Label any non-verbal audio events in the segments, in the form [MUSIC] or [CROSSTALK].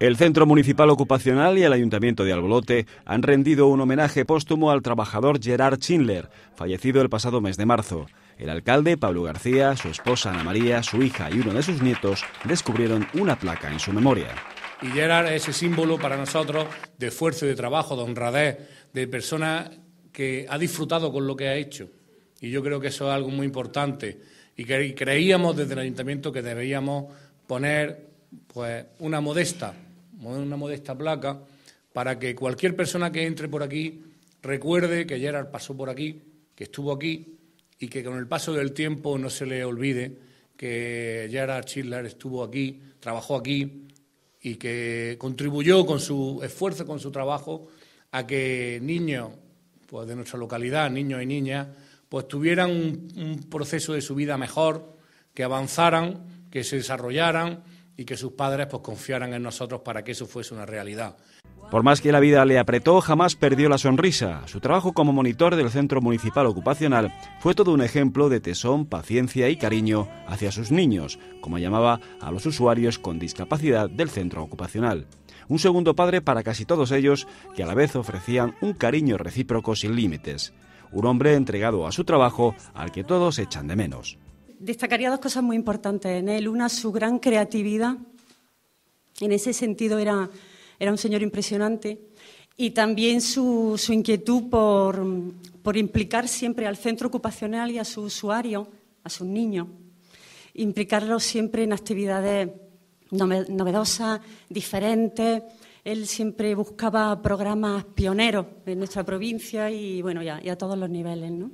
El Centro Municipal Ocupacional y el Ayuntamiento de Albolote han rendido un homenaje póstumo al trabajador Gerard Schindler, fallecido el pasado mes de marzo. El alcalde Pablo García, su esposa Ana María, su hija y uno de sus nietos descubrieron una placa en su memoria. Y Gerard es el símbolo para nosotros de esfuerzo, de trabajo, de honradez, de persona que ha disfrutado con lo que ha hecho. Y yo creo que eso es algo muy importante. Y creíamos desde el ayuntamiento que deberíamos poner pues una modesta, una modesta placa para que cualquier persona que entre por aquí recuerde que Gerard pasó por aquí, que estuvo aquí y que con el paso del tiempo no se le olvide que Gerard Schiller estuvo aquí, trabajó aquí y que contribuyó con su esfuerzo, con su trabajo, a que niños pues, de nuestra localidad, niños y niñas, pues tuvieran un proceso de su vida mejor, que avanzaran que se desarrollaran y que sus padres pues, confiaran en nosotros para que eso fuese una realidad. Por más que la vida le apretó, jamás perdió la sonrisa. Su trabajo como monitor del Centro Municipal Ocupacional fue todo un ejemplo de tesón, paciencia y cariño hacia sus niños, como llamaba a los usuarios con discapacidad del Centro Ocupacional. Un segundo padre para casi todos ellos, que a la vez ofrecían un cariño recíproco sin límites. Un hombre entregado a su trabajo al que todos echan de menos destacaría dos cosas muy importantes en él. Una, su gran creatividad. En ese sentido era, un señor impresionante. Y también su, su inquietud por, por, implicar siempre al centro ocupacional y a su usuario, a sus niños, implicarlos siempre en actividades novedosas, diferentes. Él siempre buscaba programas pioneros en nuestra provincia y bueno, ya, a todos los niveles, ¿no?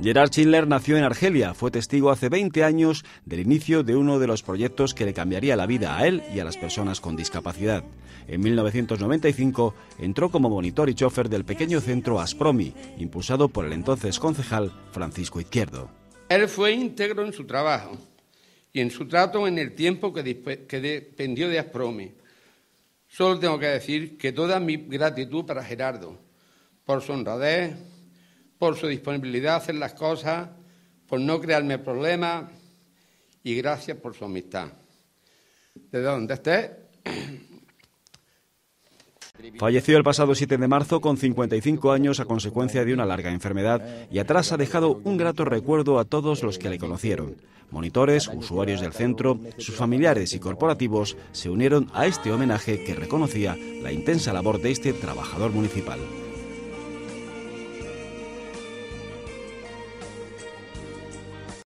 Gerard Schindler nació en Argelia, fue testigo hace 20 años del inicio de uno de los proyectos que le cambiaría la vida a él y a las personas con discapacidad. En 1995 entró como monitor y chofer del pequeño centro Aspromi, impulsado por el entonces concejal Francisco Izquierdo. Él fue íntegro en su trabajo y en su trato en el tiempo que, dependió de Aspromi. Solo tengo que decir que toda mi gratitud para Gerardo por su honradez, por su disponibilidad a hacer las cosas, por no crearme problemas y gracias por su amistad. De dónde esté. [CLEARS THROAT] Falleció el pasado 7 de marzo con 55 años a consecuencia de una larga enfermedad y atrás ha dejado un grato recuerdo a todos los que le conocieron. Monitores, usuarios del centro, sus familiares y corporativos se unieron a este homenaje que reconocía la intensa labor de este trabajador municipal.